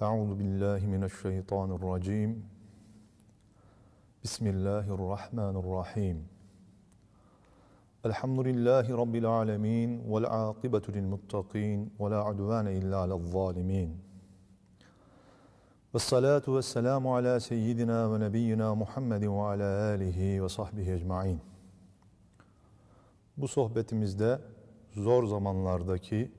Euzu billahi mineşşeytanirracim. Bismillahirrahmanirrahim. Elhamdülillahi rabbil alamin vel akibetu lil muttakin ve la udvane illa alel zalimin. Vessalatu vesselamu ala seyyidina ve nebiyyina Muhammedin ve ala alihi ve sahbihi ecmaîn. Bu sohbetimizde zor zamanlardaki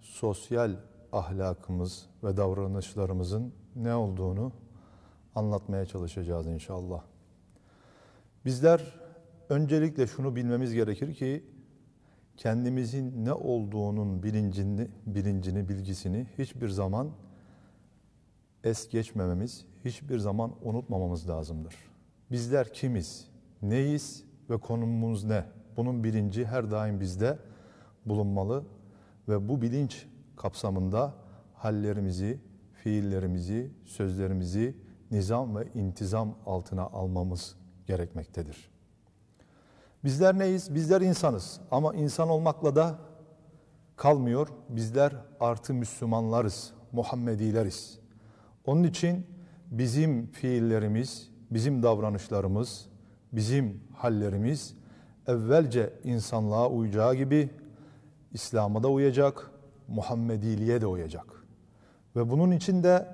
sosyal ahlakımız ve davranışlarımızın ne olduğunu anlatmaya çalışacağız inşallah. Bizler öncelikle şunu bilmemiz gerekir ki kendimizin ne olduğunun bilincini, bilincini, bilgisini hiçbir zaman es geçmememiz, hiçbir zaman unutmamamız lazımdır. Bizler kimiz, neyiz ve konumumuz ne? Bunun bilinci her daim bizde bulunmalı ve bu bilinç kapsamında hallerimizi, fiillerimizi, sözlerimizi nizam ve intizam altına almamız gerekmektedir. Bizler neyiz? Bizler insanız ama insan olmakla da kalmıyor. Bizler artı Müslümanlarız, Muhammedileriz. Onun için bizim fiillerimiz, bizim davranışlarımız, bizim hallerimiz evvelce insanlığa uyacağı gibi İslam'a da uyacak, Muhammediliğe de oyacak. Ve bunun için de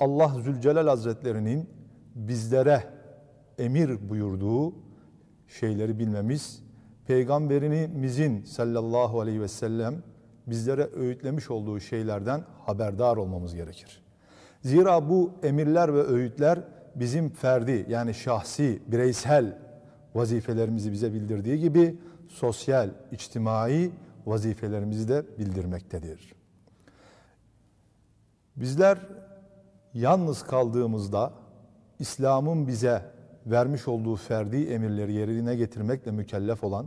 Allah Zülcelal Hazretlerinin bizlere emir buyurduğu şeyleri bilmemiz, peygamberimizin sallallahu aleyhi ve sellem bizlere öğütlemiş olduğu şeylerden haberdar olmamız gerekir. Zira bu emirler ve öğütler bizim ferdi yani şahsi, bireysel vazifelerimizi bize bildirdiği gibi sosyal, içtimai vazifelerimizi de bildirmektedir. Bizler yalnız kaldığımızda İslam'ın bize vermiş olduğu ferdi emirleri yerine getirmekle mükellef olan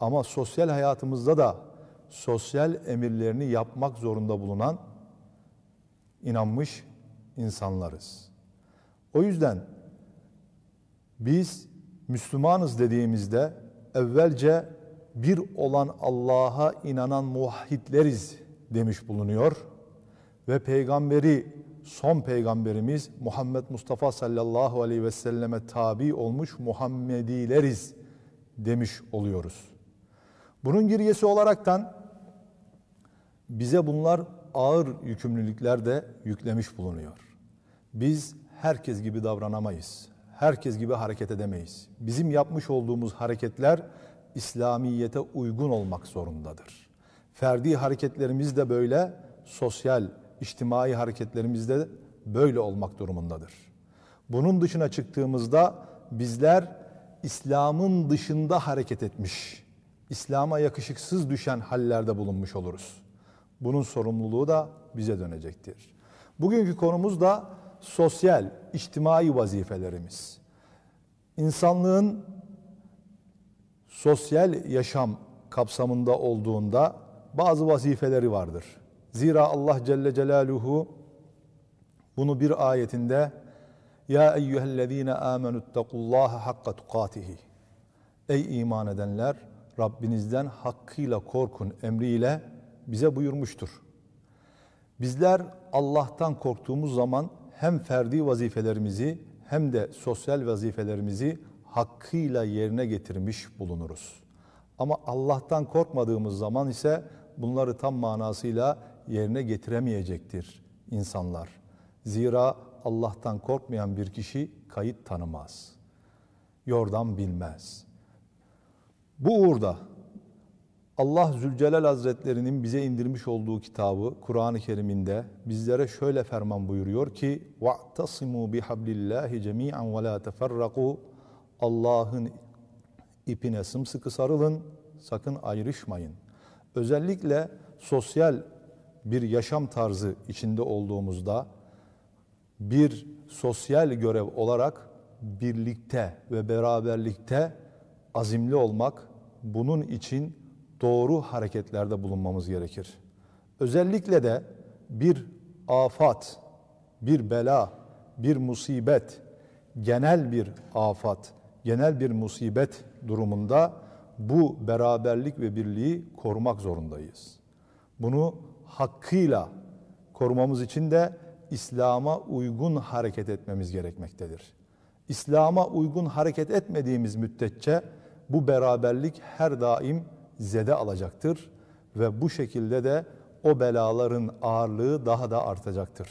ama sosyal hayatımızda da sosyal emirlerini yapmak zorunda bulunan inanmış insanlarız. O yüzden biz Müslümanız dediğimizde evvelce bir olan Allah'a inanan muvahhidleriz demiş bulunuyor. Ve peygamberi son peygamberimiz Muhammed Mustafa sallallahu aleyhi ve selleme tabi olmuş Muhammedileriz demiş oluyoruz. Bunun gölgesi olaraktan bize bunlar ağır yükümlülükler de yüklemiş bulunuyor. Biz herkes gibi davranamayız. Herkes gibi hareket edemeyiz. Bizim yapmış olduğumuz hareketler İslamiyete uygun olmak zorundadır. Ferdi hareketlerimiz de böyle, sosyal, içtimai hareketlerimiz de böyle olmak durumundadır. Bunun dışına çıktığımızda bizler İslam'ın dışında hareket etmiş, İslam'a yakışıksız düşen hallerde bulunmuş oluruz. Bunun sorumluluğu da bize dönecektir. Bugünkü konumuz da sosyal, içtimai vazifelerimiz. İnsanlığın sosyal yaşam kapsamında olduğunda bazı vazifeleri vardır. Zira Allah Celle Celaluhu bunu bir ayetinde ya eyyühellezine amenüttekullâhe hakka tukatihi. Ey iman edenler Rabbinizden hakkıyla korkun emriyle bize buyurmuştur. Bizler Allah'tan korktuğumuz zaman hem ferdi vazifelerimizi hem de sosyal vazifelerimizi hakkıyla yerine getirmiş bulunuruz. Ama Allah'tan korkmadığımız zaman ise bunları tam manasıyla yerine getiremeyecektir insanlar. Zira Allah'tan korkmayan bir kişi kayıt tanımaz. yordam bilmez. Bu uğurda Allah Zülcelal Hazretlerinin bize indirmiş olduğu kitabı Kur'an-ı Kerim'inde bizlere şöyle ferman buyuruyor ki وَاَعْتَصِمُوا بِحَبْلِ اللّٰهِ جَمِيعًا وَلَا تَفَرَّقُوا Allah'ın ipine sımsıkı sarılın, sakın ayrışmayın. Özellikle sosyal bir yaşam tarzı içinde olduğumuzda bir sosyal görev olarak birlikte ve beraberlikte azimli olmak bunun için doğru hareketlerde bulunmamız gerekir. Özellikle de bir afat, bir bela, bir musibet, genel bir afat genel bir musibet durumunda bu beraberlik ve birliği korumak zorundayız. Bunu hakkıyla korumamız için de İslam'a uygun hareket etmemiz gerekmektedir. İslam'a uygun hareket etmediğimiz müddetçe bu beraberlik her daim zede alacaktır ve bu şekilde de o belaların ağırlığı daha da artacaktır.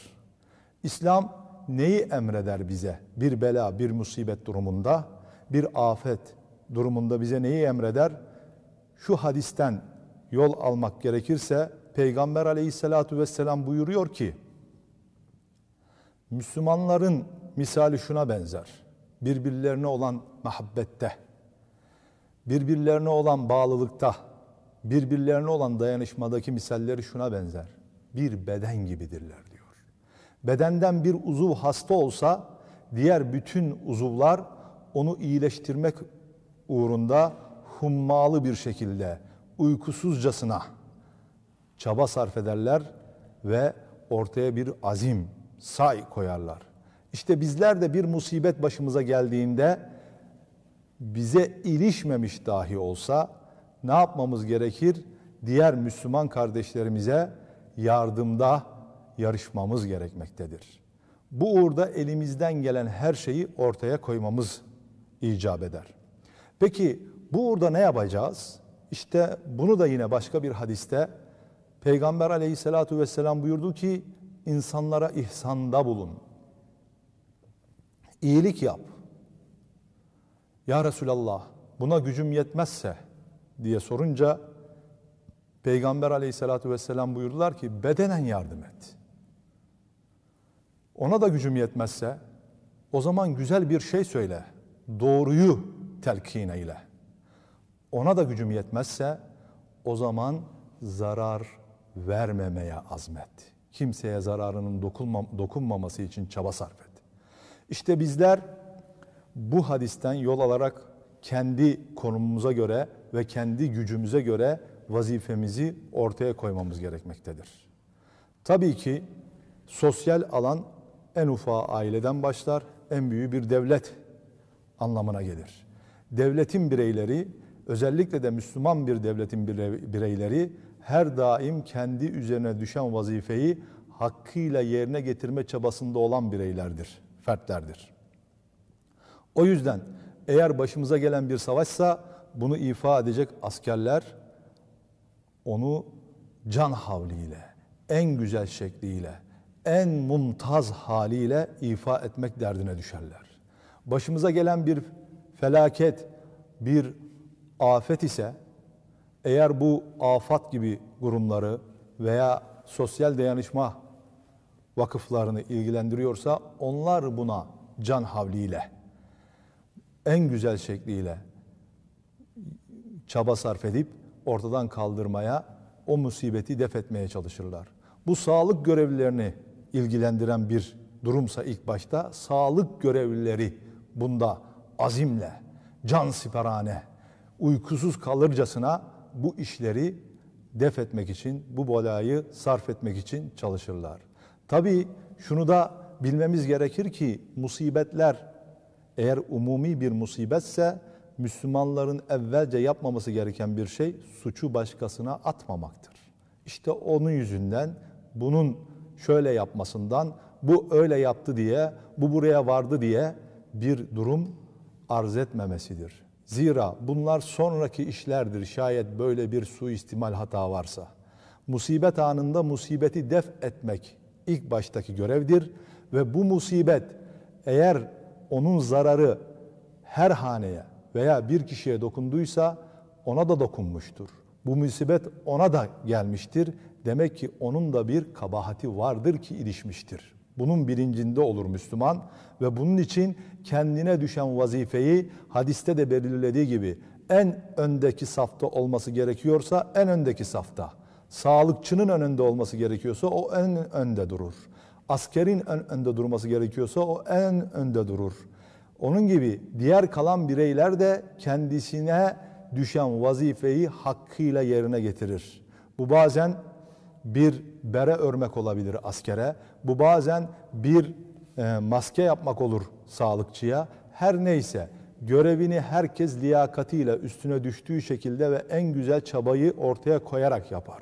İslam neyi emreder bize bir bela, bir musibet durumunda? bir afet durumunda bize neyi emreder? Şu hadisten yol almak gerekirse Peygamber aleyhissalatu vesselam buyuruyor ki Müslümanların misali şuna benzer. Birbirlerine olan mahabbette, birbirlerine olan bağlılıkta, birbirlerine olan dayanışmadaki misalleri şuna benzer. Bir beden gibidirler diyor. Bedenden bir uzuv hasta olsa diğer bütün uzuvlar onu iyileştirmek uğrunda hummalı bir şekilde, uykusuzcasına çaba sarf ederler ve ortaya bir azim, say koyarlar. İşte bizler de bir musibet başımıza geldiğinde bize ilişmemiş dahi olsa ne yapmamız gerekir? Diğer Müslüman kardeşlerimize yardımda yarışmamız gerekmektedir. Bu uğurda elimizden gelen her şeyi ortaya koymamız icap eder. Peki bu burada ne yapacağız? İşte bunu da yine başka bir hadiste Peygamber aleyhissalatu vesselam buyurdu ki insanlara ihsanda bulun. İyilik yap. Ya Resulallah buna gücüm yetmezse diye sorunca Peygamber aleyhissalatu vesselam buyurdular ki bedenen yardım et. Ona da gücüm yetmezse o zaman güzel bir şey söyle doğruyu telkin eyle. Ona da gücüm yetmezse o zaman zarar vermemeye azmet. Kimseye zararının dokunma, dokunmaması için çaba sarf et. İşte bizler bu hadisten yol alarak kendi konumumuza göre ve kendi gücümüze göre vazifemizi ortaya koymamız gerekmektedir. Tabii ki sosyal alan en ufağı aileden başlar, en büyüğü bir devlet anlamına gelir. Devletin bireyleri, özellikle de Müslüman bir devletin bireyleri her daim kendi üzerine düşen vazifeyi hakkıyla yerine getirme çabasında olan bireylerdir, fertlerdir. O yüzden eğer başımıza gelen bir savaşsa bunu ifa edecek askerler onu can havliyle, en güzel şekliyle, en mumtaz haliyle ifa etmek derdine düşerler. Başımıza gelen bir felaket, bir afet ise eğer bu afat gibi kurumları veya sosyal dayanışma vakıflarını ilgilendiriyorsa onlar buna can havliyle en güzel şekliyle çaba sarf edip ortadan kaldırmaya, o musibeti def etmeye çalışırlar. Bu sağlık görevlilerini ilgilendiren bir durumsa ilk başta sağlık görevlileri Bunda azimle, can siperane, uykusuz kalırcasına bu işleri def etmek için, bu bolayı sarf etmek için çalışırlar. Tabi şunu da bilmemiz gerekir ki musibetler eğer umumi bir musibetse Müslümanların evvelce yapmaması gereken bir şey suçu başkasına atmamaktır. İşte onun yüzünden bunun şöyle yapmasından bu öyle yaptı diye, bu buraya vardı diye bir durum arz etmemesidir. Zira bunlar sonraki işlerdir şayet böyle bir suistimal hata varsa. Musibet anında musibeti def etmek ilk baştaki görevdir ve bu musibet eğer onun zararı her haneye veya bir kişiye dokunduysa ona da dokunmuştur. Bu musibet ona da gelmiştir. Demek ki onun da bir kabahati vardır ki ilişmiştir.'' Bunun birincinde olur Müslüman ve bunun için kendine düşen vazifeyi hadiste de belirlediği gibi en öndeki safta olması gerekiyorsa en öndeki safta, sağlıkçının önünde olması gerekiyorsa o en önde durur. Askerin en önde durması gerekiyorsa o en önde durur. Onun gibi diğer kalan bireyler de kendisine düşen vazifeyi hakkıyla yerine getirir. Bu bazen bir bere örmek olabilir askere. Bu bazen bir e, maske yapmak olur sağlıkçıya. Her neyse görevini herkes liyakatiyle üstüne düştüğü şekilde ve en güzel çabayı ortaya koyarak yapar.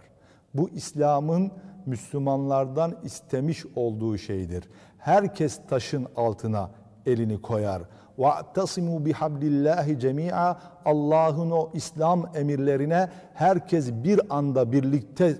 Bu İslam'ın Müslümanlardan istemiş olduğu şeydir. Herkes taşın altına elini koyar. وَاَعْتَصِمُوا بِحَبْلِ اللّٰهِ جَمِيعًا Allah'ın o İslam emirlerine herkes bir anda birlikte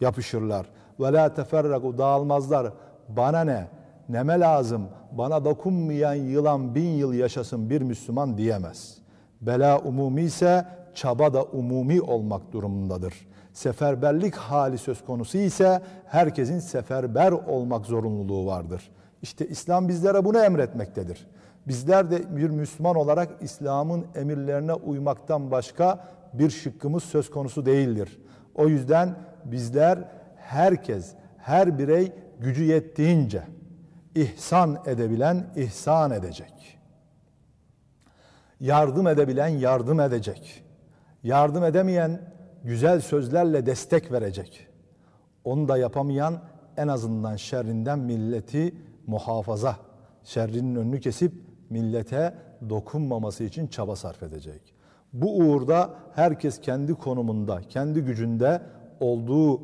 yapışırlar. Ve la teferraku dağılmazlar. Bana ne? Neme lazım? Bana dokunmayan yılan bin yıl yaşasın bir Müslüman diyemez. Bela umumi ise çaba da umumi olmak durumundadır. Seferberlik hali söz konusu ise herkesin seferber olmak zorunluluğu vardır. İşte İslam bizlere bunu emretmektedir. Bizler de bir Müslüman olarak İslam'ın emirlerine uymaktan başka bir şıkkımız söz konusu değildir. O yüzden bizler herkes, her birey gücü yettiğince ihsan edebilen ihsan edecek. Yardım edebilen yardım edecek. Yardım edemeyen güzel sözlerle destek verecek. Onu da yapamayan en azından şerrinden milleti muhafaza, şerrinin önünü kesip millete dokunmaması için çaba sarf edecek. Bu uğurda herkes kendi konumunda, kendi gücünde olduğu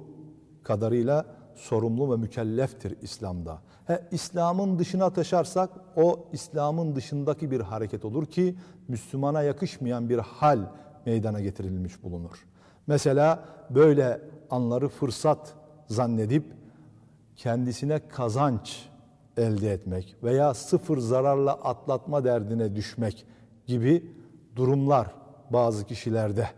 kadarıyla sorumlu ve mükelleftir İslam'da. He, İslam'ın dışına taşarsak o İslam'ın dışındaki bir hareket olur ki Müslümana yakışmayan bir hal meydana getirilmiş bulunur. Mesela böyle anları fırsat zannedip kendisine kazanç elde etmek veya sıfır zararla atlatma derdine düşmek gibi durumlar bazı kişilerde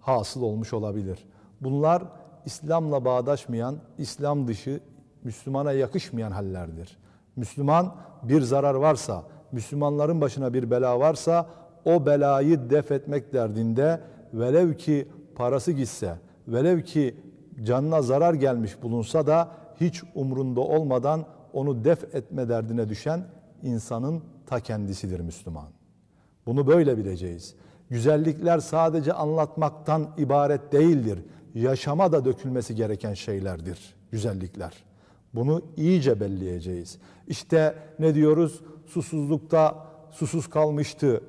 hasıl olmuş olabilir. Bunlar İslam'la bağdaşmayan, İslam dışı, Müslümana yakışmayan hallerdir. Müslüman bir zarar varsa, Müslümanların başına bir bela varsa o belayı def etmek derdinde velev ki parası gitse, velev ki canına zarar gelmiş bulunsa da hiç umrunda olmadan onu def etme derdine düşen insanın ta kendisidir Müslüman. Bunu böyle bileceğiz. Güzellikler sadece anlatmaktan ibaret değildir. Yaşama da dökülmesi gereken şeylerdir güzellikler. Bunu iyice belleyeceğiz. İşte ne diyoruz? Susuzlukta susuz kalmıştı.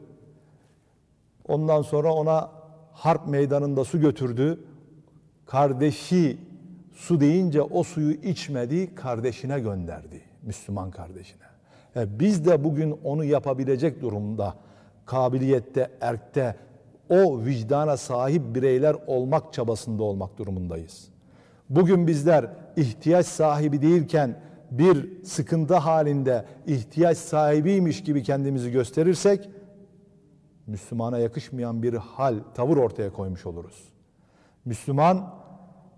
Ondan sonra ona harp meydanında su götürdü. Kardeşi su deyince o suyu içmedi, kardeşine gönderdi. Müslüman kardeşine. E biz de bugün onu yapabilecek durumda kabiliyette, erkte o vicdana sahip bireyler olmak çabasında olmak durumundayız. Bugün bizler ihtiyaç sahibi değilken bir sıkıntı halinde ihtiyaç sahibiymiş gibi kendimizi gösterirsek Müslümana yakışmayan bir hal, tavır ortaya koymuş oluruz. Müslüman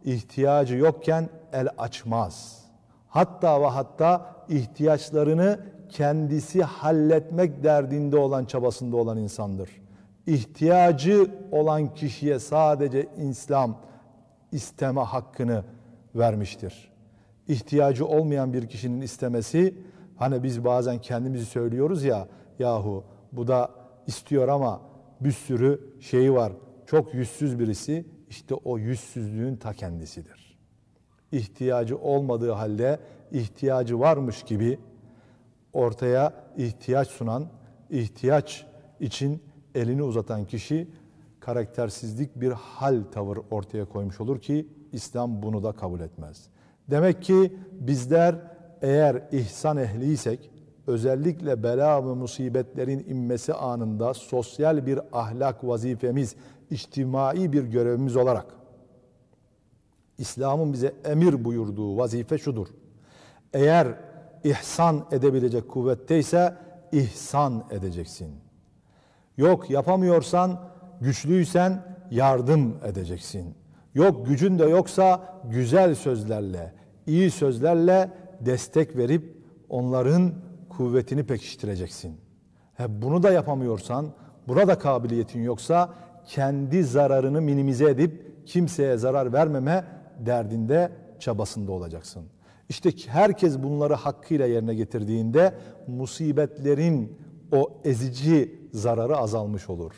ihtiyacı yokken el açmaz. Hatta ve hatta ihtiyaçlarını kendisi halletmek derdinde olan çabasında olan insandır. İhtiyacı olan kişiye sadece İslam isteme hakkını vermiştir. İhtiyacı olmayan bir kişinin istemesi hani biz bazen kendimizi söylüyoruz ya yahu bu da istiyor ama bir sürü şeyi var. Çok yüzsüz birisi işte o yüzsüzlüğün ta kendisidir. İhtiyacı olmadığı halde ihtiyacı varmış gibi ortaya ihtiyaç sunan, ihtiyaç için elini uzatan kişi karaktersizlik bir hal tavır ortaya koymuş olur ki İslam bunu da kabul etmez. Demek ki bizler eğer ihsan ehliysek özellikle bela ve musibetlerin inmesi anında sosyal bir ahlak vazifemiz, içtimai bir görevimiz olarak İslam'ın bize emir buyurduğu vazife şudur. Eğer ihsan edebilecek kuvvetteyse ihsan edeceksin. Yok yapamıyorsan, güçlüysen yardım edeceksin. Yok gücün de yoksa güzel sözlerle, iyi sözlerle destek verip onların kuvvetini pekiştireceksin. He, bunu da yapamıyorsan, burada kabiliyetin yoksa kendi zararını minimize edip kimseye zarar vermeme derdinde çabasında olacaksın. İşte herkes bunları hakkıyla yerine getirdiğinde musibetlerin o ezici zararı azalmış olur.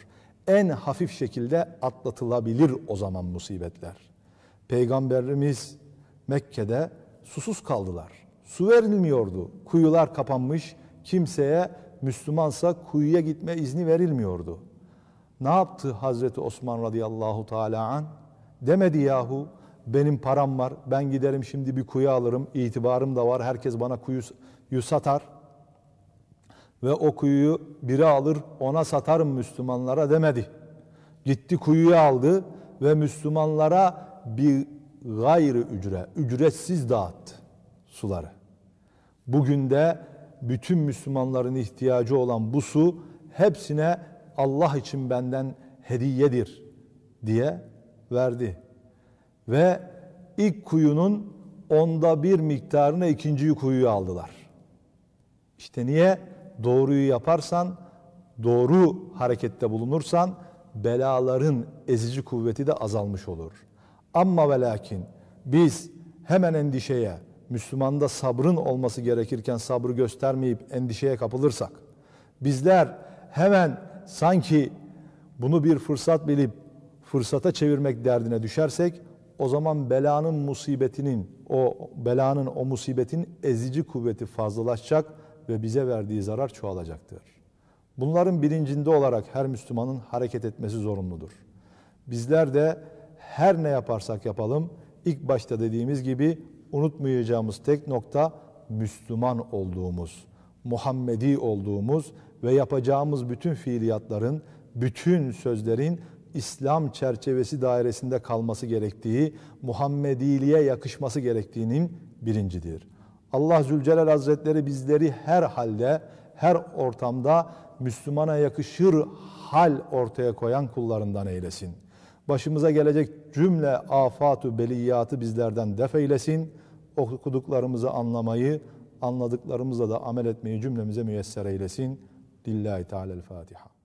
En hafif şekilde atlatılabilir o zaman musibetler. Peygamberimiz Mekke'de susuz kaldılar. Su verilmiyordu. Kuyular kapanmış. Kimseye Müslümansa kuyuya gitme izni verilmiyordu. Ne yaptı Hazreti Osman radıyallahu teala an? Demedi yahu benim param var, ben giderim şimdi bir kuyu alırım, itibarım da var, herkes bana kuyu satar ve o kuyuyu biri alır ona satarım Müslümanlara demedi. Gitti kuyuyu aldı ve Müslümanlara bir gayri ücre, ücretsiz dağıttı suları. Bugün de bütün Müslümanların ihtiyacı olan bu su hepsine Allah için benden hediyedir diye verdi. Ve ilk kuyunun onda bir miktarını ikinci kuyuya aldılar. İşte niye? Doğruyu yaparsan, doğru harekette bulunursan belaların ezici kuvveti de azalmış olur. Amma ve lakin biz hemen endişeye, Müslümanda sabrın olması gerekirken sabrı göstermeyip endişeye kapılırsak, bizler hemen sanki bunu bir fırsat bilip fırsata çevirmek derdine düşersek o zaman belanın musibetinin, o belanın o musibetin ezici kuvveti fazlalaşacak ve bize verdiği zarar çoğalacaktır. Bunların bilincinde olarak her Müslümanın hareket etmesi zorunludur. Bizler de her ne yaparsak yapalım ilk başta dediğimiz gibi unutmayacağımız tek nokta Müslüman olduğumuz, Muhammedi olduğumuz ve yapacağımız bütün fiiliyatların, bütün sözlerin İslam çerçevesi dairesinde kalması gerektiği, Muhammediliğe yakışması gerektiğinin birincidir. Allah Zülcelal Hazretleri bizleri her halde, her ortamda Müslümana yakışır hal ortaya koyan kullarından eylesin. Başımıza gelecek cümle afatü beliyatı bizlerden def eylesin. Okuduklarımızı anlamayı, anladıklarımızla da amel etmeyi cümlemize müyesser eylesin. Lillahi Teala'l-Fatiha.